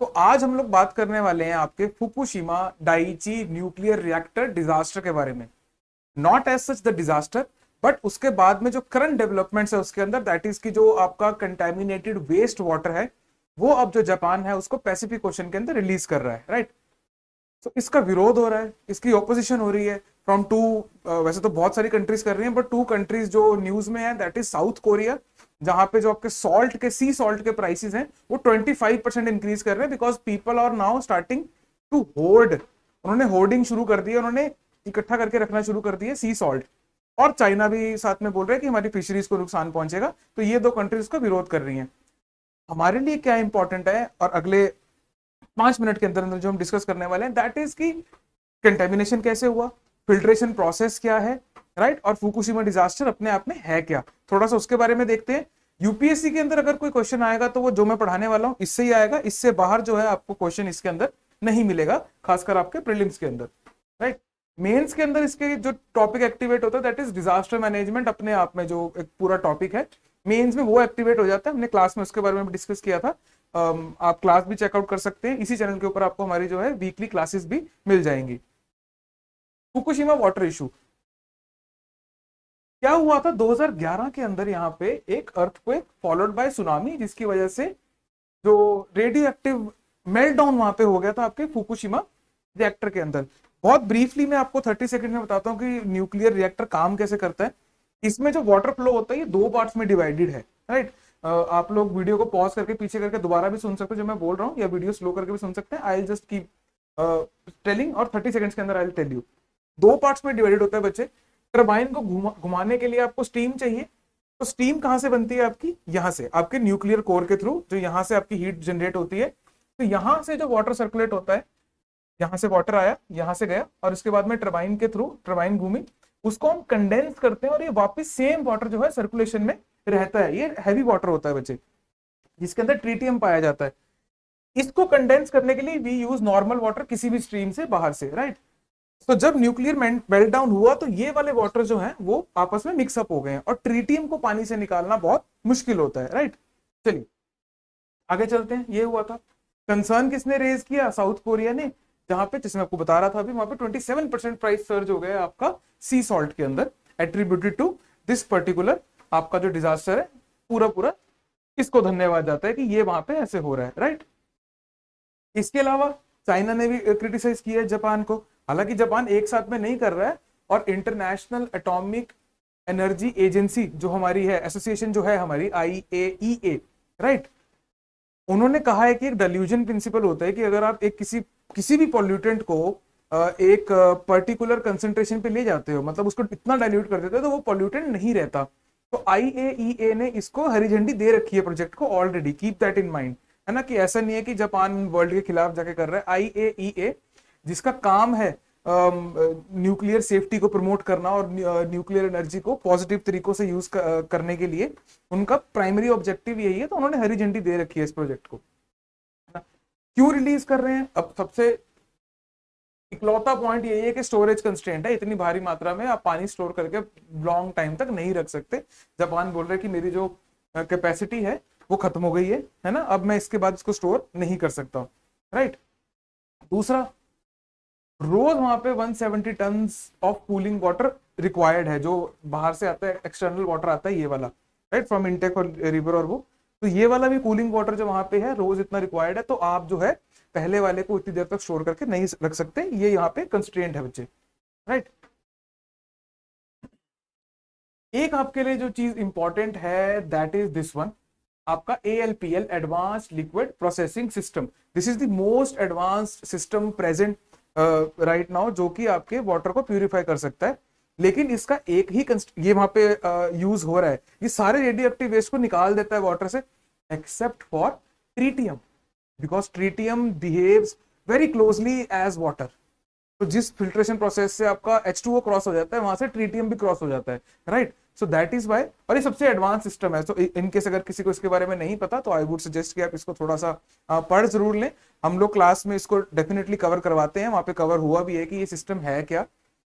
तो आज हम लोग बात करने वाले हैं आपके Fukushima Daiichi nuclear reactor disaster के बारे में not as such the disaster but उसके बाद में जो करंट डेवलपमेंट्स है उसके अंदर दैट इज की जो आपका कंटेमिनेटेड वेस्ट वाटर है वो अब जो जापान है उसको पैसिफिक ओशन के अंदर रिलीज कर रहा है राइट right? तो so, इसका विरोध हो रहा है इसकी ऑपोजिशन हो रही है फ्रॉम टू वैसे तो बहुत सारी कंट्रीज कर रही हैं बट टू कंट्रीज जो न्यूज में है दैट इज साउथ कोरिया जहां पे जो आपके सॉल्ट के सी सॉल्ट के प्राइसेस हैं वो 25 परसेंट इंक्रीज कर रहे हैं because people are now starting to hoard उन्होंने होर्डिंग शुरू कर दी है उन्होंने इकट्ठा करके रखना शुरू कर दिया सी सॉल्ट और चाइना भी साथ में बोल रहे हैं कि हमारी फिशरीज को नुकसान पहुंचेगा तो ये दो कंट्रीज का विरोध कर रही है हमारे लिए क्या इंपॉर्टेंट है और अगले पांच मिनट के अंदर अंदर जो हम डिस्कस करने वाले हैं दैट इज की कंटेमिनेशन कैसे हुआ फिल्ट्रेशन प्रोसेस क्या है राइट और फुकुशिमा डिजास्टर अपने आप में है क्या थोड़ा सा उसके बारे में देखते हैं यूपीएससी के अंदर अगर कोई क्वेश्चन आएगा तो वो जो मैं पढ़ाने वाला हूँ इससे ही आएगा इससे बाहर जो है आपको क्वेश्चन इसके अंदर नहीं मिलेगा खासकर आपके प्रिलिम्स के अंदर राइट मेन्स मेंस के अंदर इसके जो टॉपिक एक्टिवेट होता है दैट इज डिजास्टर मैनेजमेंट अपने आप में जो एक पूरा टॉपिक है मेंस में वो एक्टिवेट हो जाता है हमने क्लास में उसके बारे में डिस्कस किया था आप क्लास भी चेकआउट कर सकते हैं इसी चैनल के ऊपर आपको हमारी जो है वीकली क्लासेस भी मिल जाएंगी फुकुशिमा वाटर इशू क्या हुआ था 2011 के अंदर यहाँ पे एक अर्थक्वेक फॉलोड बाय सुनामी जिसकी वजह से जो रेडियो एक्टिव मेल्टडाउन वहां पे हो गया था आपके फुकुशिमा रिएक्टर के अंदर बहुत ब्रीफली मैं आपको 30 सेकंड में बताता हूँ कि न्यूक्लियर रिएक्टर काम कैसे करता है इसमें जो वाटर फ्लो होता है ये दो पार्ट्स में डिवाइडेड है राइट आप लोग वीडियो को पॉज करके पीछे करके दोबारा भी सुन सकते हो जो मैं बोल रहा हूँ या वीडियो स्लो करके भी सुन सकते हैं आई जस्ट की टेलिंग और थर्टी सेकेंड्स के अंदर आई टेल यू दो पार्ट्स में डिवाइडेड होता है बच्चे टर्बाइन को घुमाने के लिए आपको स्टीम चाहिए तो स्टीम कहां से बनती है आपकी यहां से आपके न्यूक्लियर कोर के थ्रू जो यहां से आपकी हीट जनरेट होती है तो यहां से जो वाटर सर्कुलेट होता है यहां से वाटर आया यहां से गया और उसके बाद में टर्बाइन के थ्रू टर्बाइन घूमी उसको हम कंडेंस करते हैं और ये वापस सेम वाटर जो है सर्कुलेशन में रहता है ये हैवी वाटर होता है बच्चे जिसके अंदर ट्रीटियम पाया जाता है इसको कंडेंस करने के लिए वी यूज नॉर्मल वाटर किसी भी स्ट्रीम से बाहर से राइट तो जब न्यूक्लियर मेल्टडाउन डाउन हुआ तो ये वाले वाटर जो है वो आपस में मिक्सअप हो गए और ट्रीटियम को पानी से निकालना बहुत मुश्किल होता है राइट चलिए आगे चलते हैं ये हुआ था कंसर्न किसने रेज किया साउथ कोरिया ने जहां पे जिसमें आपको बता रहा था अभी वहां पे 27 परसेंट प्राइस सर्ज हो गया आपका सी सॉल्ट के अंदर एट्रीब्यूटेड टू दिस पर्टिकुलर आपका जो डिजास्टर है पूरा पूरा इसको धन्यवाद जाता है कि ये वहां पे ऐसे हो रहा है राइट इसके अलावा चाइना ने भी क्रिटिसाइज किया है जापान को हालांकि जापान एक साथ में नहीं कर रहा है और इंटरनेशनल एटॉमिक एनर्जी एजेंसी जो हमारी है एसोसिएशन जो है हमारी आई ए ए राइट उन्होंने कहा है कि एक डल्यूजन प्रिंसिपल होता है कि अगर आप एक किसी किसी भी पॉल्यूटेंट को एक पर्टिकुलर कंसेंट्रेशन पे ले जाते हो मतलब उसको इतना डाइल्यूट कर देते हो तो वो पॉल्यूटेंट नहीं रहता तो आई ए ए ने इसको हरी झंडी दे रखी है प्रोजेक्ट को already keep that in mind है ना कि ऐसा नहीं है कि जापान वर्ल्ड के खिलाफ जाके कर रहा है आई ए जिसका काम है न्यूक्लियर सेफ्टी को प्रमोट करना और न्यूक्लियर एनर्जी को पॉजिटिव तरीकों से यूज करने के लिए उनका प्राइमरी ऑब्जेक्टिव यही है तो उन्होंने हरी झंडी दे रखी है इस प्रोजेक्ट को क्यों रिलीज कर रहे हैं अब सबसे इकलौता पॉइंट यही है कि स्टोरेज कंस्टेंट है इतनी भारी मात्रा में आप पानी स्टोर करके लॉन्ग टाइम तक नहीं रख सकते जापान बोल रहे कि मेरी जो कैपेसिटी है वो खत्म हो गई है है ना अब मैं इसके बाद इसको स्टोर नहीं कर सकता हूँ राइट दूसरा रोज वहां पे 170 ton of cooling water required है जो बाहर से आता है एक्सटर्नल वाटर आता है ये वाला राइट फ्रॉम इंटेक और रिवर और वो तो ये वाला भी कूलिंग वाटर जो वहां पे है रोज इतना रिक्वायर्ड है तो आप जो है पहले वाले को इतनी देर तक स्टोर करके नहीं रख सकते ये यहाँ पे कंस्ट्रेंट है बच्चे राइट एक आपके लिए जो चीज इंपॉर्टेंट है दैट इज दिस वन आपका A L P L advance liquid processing system this is the most advanced system present right now जो कि आपके वाटर को प्यूरिफाई कर सकता है लेकिन इसका एक ही ये वहां पे यूज हो रहा है ये सारे रेडियो एक्टिव वेस्ट को निकाल देता है वाटर से except for tritium because tritium behaves very closely as water तो जिस फिल्ट्रेशन प्रोसेस से आपका एच टू क्रॉस हो जाता है वहां से ट्रीटीएम भी क्रॉस हो जाता है right so that is why और ये सबसे एडवांस सिस्टम है सो इनकेस अगर किसी को इसके बारे में नहीं पता तो आई वुड सजेस्ट कि आप इसको थोड़ा सा पढ़ जरूर लें हम लोग क्लास में इसको डेफिनेटली कवर करवाते हैं वहां पे कवर हुआ भी है कि ये सिस्टम है क्या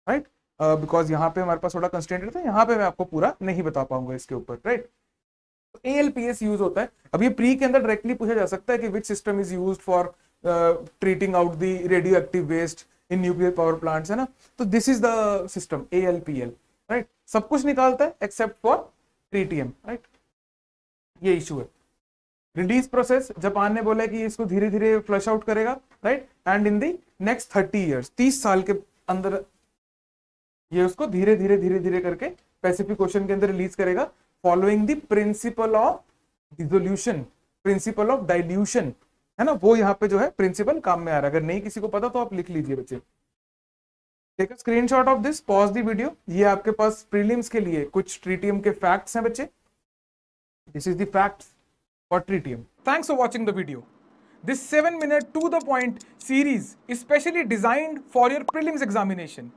राइट बिकॉज uh, यहाँ पे हमारे पास थोड़ा कंस्टेंट था यहाँ पे मैं आपको पूरा नहीं बता पाऊंगा इसके ऊपर right A L P S use होता है अब ये प्री के अंदर डायरेक्टली पूछा जा सकता है कि which system is use for treating out the radioactive waste in nuclear power plant है ना तो this is the system A L P L right सब कुछ निकालता है एक्सेप्ट फॉर ट्रीटीएम राइट ये इशू है रिलीज प्रोसेस जापान ने बोला कि इसको धीरे धीरे फ्लश आउट करेगा right and in the next thirty years तीस साल के अंदर ये उसको धीरे धीरे धीरे धीरे करके पैसिफिक ओशन के अंदर रिलीज करेगा following the principle of dissolution principle of dilution है ना वो यहाँ पे जो है प्रिंसिपल काम में आ रहा है अगर नहीं किसी को पता तो आप लिख लीजिए बच्चे take a screenshot of this pause the video ये आपके पास प्रीलिम्स के लिए कुछ ट्रीटीएम के फैक्ट्स हैं बच्चे this is the facts for tritium thanks for watching the video this seven minute to the point series specially designed for your prelims examination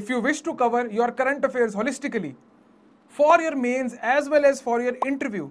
if you wish to cover your current affairs holistically for your mains as well as for your interview